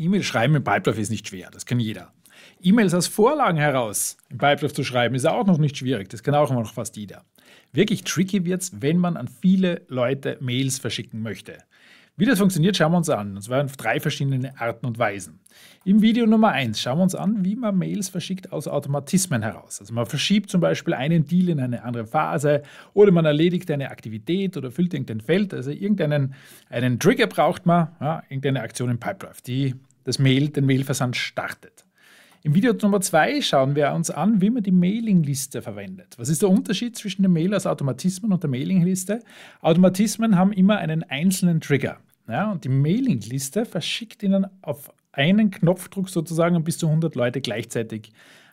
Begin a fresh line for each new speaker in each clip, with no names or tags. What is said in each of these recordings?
E-Mail schreiben im Pipedrive ist nicht schwer, das kann jeder. E-Mails aus Vorlagen heraus im Pipedrive zu schreiben, ist auch noch nicht schwierig, das kann auch immer noch fast jeder. Wirklich tricky wird es, wenn man an viele Leute Mails verschicken möchte. Wie das funktioniert, schauen wir uns an, und zwar auf drei verschiedene Arten und Weisen. Im Video Nummer 1 schauen wir uns an, wie man Mails verschickt aus Automatismen heraus. Also man verschiebt zum Beispiel einen Deal in eine andere Phase oder man erledigt eine Aktivität oder füllt irgendein Feld. Also irgendeinen einen Trigger braucht man, ja, irgendeine Aktion im Pipedrive. Die das Mail, den Mailversand startet. Im Video Nummer 2 schauen wir uns an, wie man die Mailingliste verwendet. Was ist der Unterschied zwischen dem Mail als Automatismen und der Mailingliste? Automatismen haben immer einen einzelnen Trigger. Ja, und die Mailingliste verschickt Ihnen auf einen Knopfdruck sozusagen bis zu 100 Leute gleichzeitig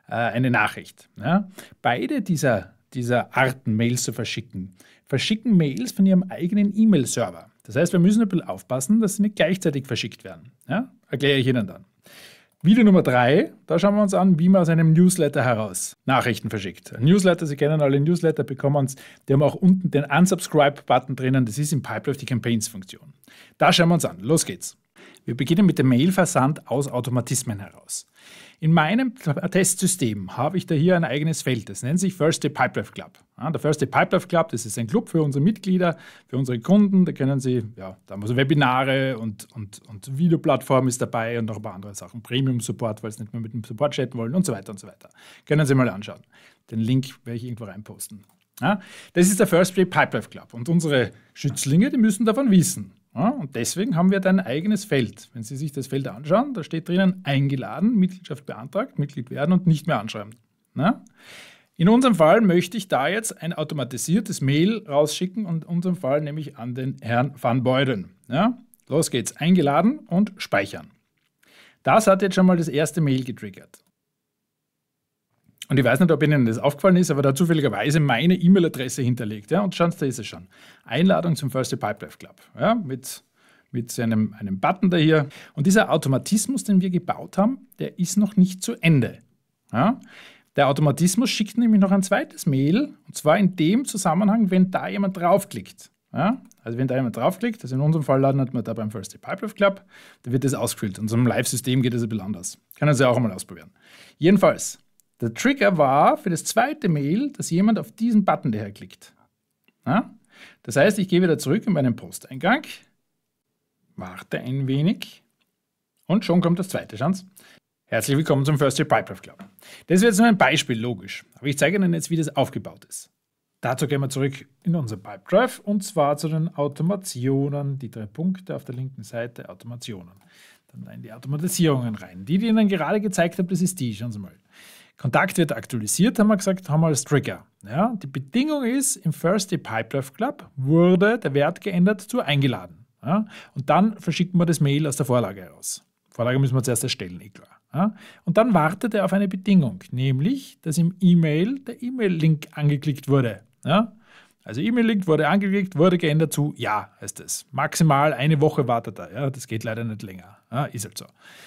äh, eine Nachricht. Ja, beide dieser, dieser Arten, Mails zu verschicken, verschicken Mails von Ihrem eigenen E-Mail-Server. Das heißt, wir müssen ein bisschen aufpassen, dass sie nicht gleichzeitig verschickt werden. Ja? Erkläre ich Ihnen dann. Video Nummer drei, da schauen wir uns an, wie man aus einem Newsletter heraus Nachrichten verschickt. Newsletter, Sie kennen alle Newsletter, bekommen es. die haben auch unten den Unsubscribe-Button drinnen, das ist im Pipelife die Campaigns-Funktion. Da schauen wir uns an, los geht's. Wir beginnen mit dem Mailversand aus Automatismen heraus. In meinem Testsystem habe ich da hier ein eigenes Feld. Das nennt sich First Day Pipelife Club. Ja, der First Day Pipelife Club, das ist ein Club für unsere Mitglieder, für unsere Kunden. Da können Sie, ja, da haben wir Webinare und, und, und Videoplattform ist dabei und noch ein paar andere Sachen. Premium Support, weil Sie nicht mehr mit dem Support chatten wollen und so weiter und so weiter. Können Sie mal anschauen. Den Link werde ich irgendwo reinposten. Ja, das ist der First Day Pipelife Club. Und unsere Schützlinge, die müssen davon wissen. Ja, und deswegen haben wir dein eigenes Feld. Wenn Sie sich das Feld anschauen, da steht drinnen eingeladen, Mitgliedschaft beantragt, Mitglied werden und nicht mehr anschreiben. Ja? In unserem Fall möchte ich da jetzt ein automatisiertes Mail rausschicken und in unserem Fall nämlich an den Herrn van Beuden. Ja? Los geht's, eingeladen und speichern. Das hat jetzt schon mal das erste Mail getriggert. Und ich weiß nicht, ob Ihnen das aufgefallen ist, aber da zufälligerweise meine E-Mail-Adresse hinterlegt. Ja? Und schauen Sie, da ist es schon. Einladung zum First Pipeline Club. Ja? Mit, mit einem, einem Button da hier. Und dieser Automatismus, den wir gebaut haben, der ist noch nicht zu Ende. Ja? Der Automatismus schickt nämlich noch ein zweites Mail, und zwar in dem Zusammenhang, wenn da jemand draufklickt. Ja? Also wenn da jemand draufklickt, also in unserem Fall laden wir da beim First Day Pipeline Club, da wird das ausgefüllt. In unserem Live-System geht das ein bisschen anders. Können Sie auch einmal ausprobieren. Jedenfalls, der Trigger war für das zweite Mail, dass jemand auf diesen Button daher klickt. Ja? Das heißt, ich gehe wieder zurück in meinen Posteingang, warte ein wenig und schon kommt das zweite Chance. Herzlich willkommen zum First Year Pipeline Club. Das wird jetzt nur ein Beispiel, logisch, aber ich zeige Ihnen jetzt, wie das aufgebaut ist. Dazu gehen wir zurück in unser Pipedrive und zwar zu den Automationen, die drei Punkte auf der linken Seite, Automationen. Dann in die Automatisierungen rein. Die, die ich Ihnen gerade gezeigt habe, das ist die, schauen Sie mal. Kontakt wird aktualisiert, haben wir gesagt, haben wir als Trigger. Ja, die Bedingung ist, im Thursday Pipelife Club wurde der Wert geändert zu eingeladen. Ja, und dann verschicken wir das Mail aus der Vorlage heraus. Vorlage müssen wir zuerst erstellen, eh klar. Ja, und dann wartet er auf eine Bedingung, nämlich, dass im E-Mail der E-Mail-Link angeklickt wurde. Also E-Mail-Link wurde angeklickt, wurde geändert zu Ja, heißt es. Maximal eine Woche wartet er. das geht leider nicht länger. Ja, ist halt so.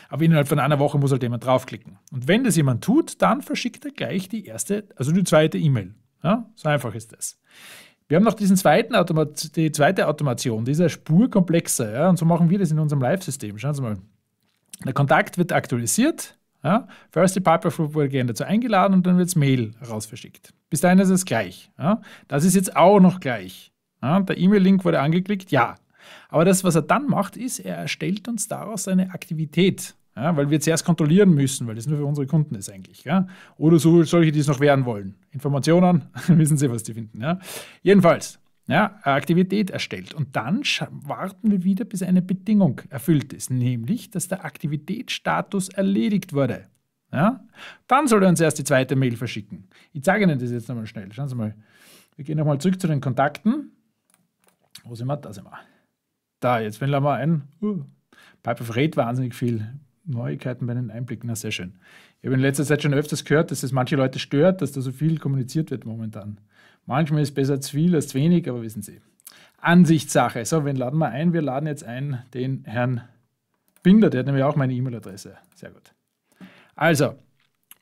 Aber innerhalb von einer Woche muss halt jemand draufklicken. Und wenn das jemand tut, dann verschickt er gleich die erste, also die zweite E-Mail. Ja, so einfach ist das. Wir haben noch diesen zweiten die zweite Automation, die ist eine Ja, und so machen wir das in unserem Live-System. Schauen Sie mal. Der Kontakt wird aktualisiert. Ja, First Piper wurde gerne dazu eingeladen und dann wird es Mail rausverschickt. Bis dahin ist es gleich. Ja, das ist jetzt auch noch gleich. Ja, der E-Mail-Link wurde angeklickt, ja, aber das, was er dann macht, ist, er erstellt uns daraus eine Aktivität. Ja, weil wir zuerst kontrollieren müssen, weil das nur für unsere Kunden ist eigentlich. Ja? Oder so, solche, die es noch werden wollen. Informationen, wissen Sie, was die finden. Ja? Jedenfalls, ja, Aktivität erstellt. Und dann warten wir wieder, bis eine Bedingung erfüllt ist, nämlich, dass der Aktivitätsstatus erledigt wurde. Ja? Dann soll er uns erst die zweite Mail verschicken. Ich zeige Ihnen das jetzt nochmal schnell. Schauen Sie mal. Wir gehen nochmal zurück zu den Kontakten. Wo sind wir? Da sind wir. Da, jetzt wenn wir ein. Uh, Pipe of Raid wahnsinnig viel Neuigkeiten bei den Einblicken. Na, sehr schön. Ich habe in letzter Zeit schon öfters gehört, dass es manche Leute stört, dass da so viel kommuniziert wird momentan. Manchmal ist besser zu viel als zu wenig, aber wissen Sie. Ansichtssache. So, wen laden wir ein? Wir laden jetzt ein den Herrn Binder, der hat nämlich auch meine E-Mail-Adresse. Sehr gut. Also,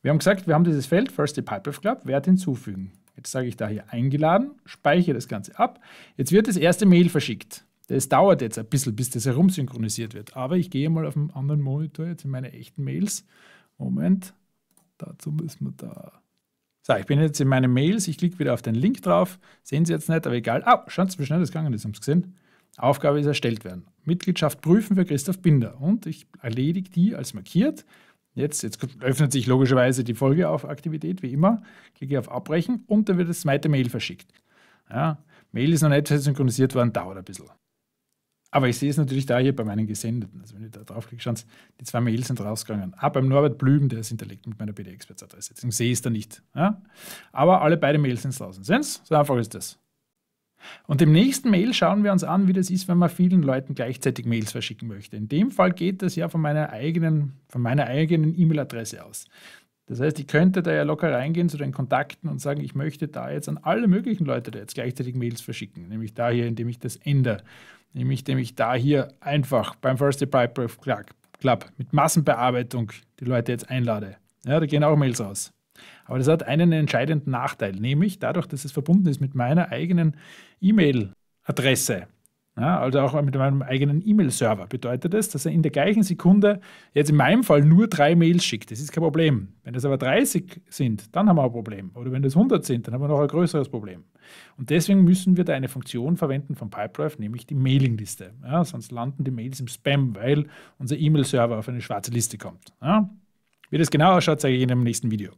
wir haben gesagt, wir haben dieses Feld, First Pipe of Club, Wert hinzufügen. Jetzt sage ich da hier eingeladen, speichere das Ganze ab. Jetzt wird das erste Mail verschickt. Das dauert jetzt ein bisschen, bis das herumsynchronisiert wird. Aber ich gehe mal auf einen anderen Monitor, jetzt in meine echten Mails. Moment, dazu müssen wir da. So, ich bin jetzt in meine Mails, ich klicke wieder auf den Link drauf. Sehen Sie jetzt nicht, aber egal. Ah, schauen Sie, wie schnell das gegangen ist, haben Sie gesehen. Aufgabe ist erstellt werden. Mitgliedschaft prüfen für Christoph Binder. Und ich erledige die als markiert. Jetzt, jetzt öffnet sich logischerweise die Folge auf Aktivität, wie immer. Klicke auf Abbrechen und dann wird das zweite Mail verschickt. Ja, Mail ist noch nicht synchronisiert worden, dauert ein bisschen. Aber ich sehe es natürlich da hier bei meinen Gesendeten. Also wenn ich da draufklicke, schauen Sie, die zwei Mails sind rausgegangen. Ah, beim Norbert Blüben, der ist hinterlegt mit meiner BD-Experts-Adresse. Deswegen sehe ich es da nicht. Ja? Aber alle beide Mails sind draußen. Sehen Sie? So einfach ist das. Und im nächsten Mail schauen wir uns an, wie das ist, wenn man vielen Leuten gleichzeitig Mails verschicken möchte. In dem Fall geht das ja von meiner eigenen, von meiner eigenen E-Mail-Adresse aus. Das heißt, ich könnte da ja locker reingehen zu den Kontakten und sagen, ich möchte da jetzt an alle möglichen Leute da jetzt gleichzeitig Mails verschicken, nämlich da hier, indem ich das ändere nämlich, ich da hier einfach beim First Apply Club mit Massenbearbeitung die Leute jetzt einlade. Ja, da gehen auch Mails raus. Aber das hat einen entscheidenden Nachteil, nämlich dadurch, dass es verbunden ist mit meiner eigenen E-Mail-Adresse, ja, also auch mit meinem eigenen E-Mail-Server bedeutet das, dass er in der gleichen Sekunde, jetzt in meinem Fall nur drei Mails schickt. Das ist kein Problem. Wenn das aber 30 sind, dann haben wir ein Problem. Oder wenn das 100 sind, dann haben wir noch ein größeres Problem. Und deswegen müssen wir da eine Funktion verwenden von Pipedrive, nämlich die Mailingliste. Ja, sonst landen die Mails im Spam, weil unser E-Mail-Server auf eine schwarze Liste kommt. Ja. Wie das genau ausschaut, zeige ich Ihnen im nächsten Video.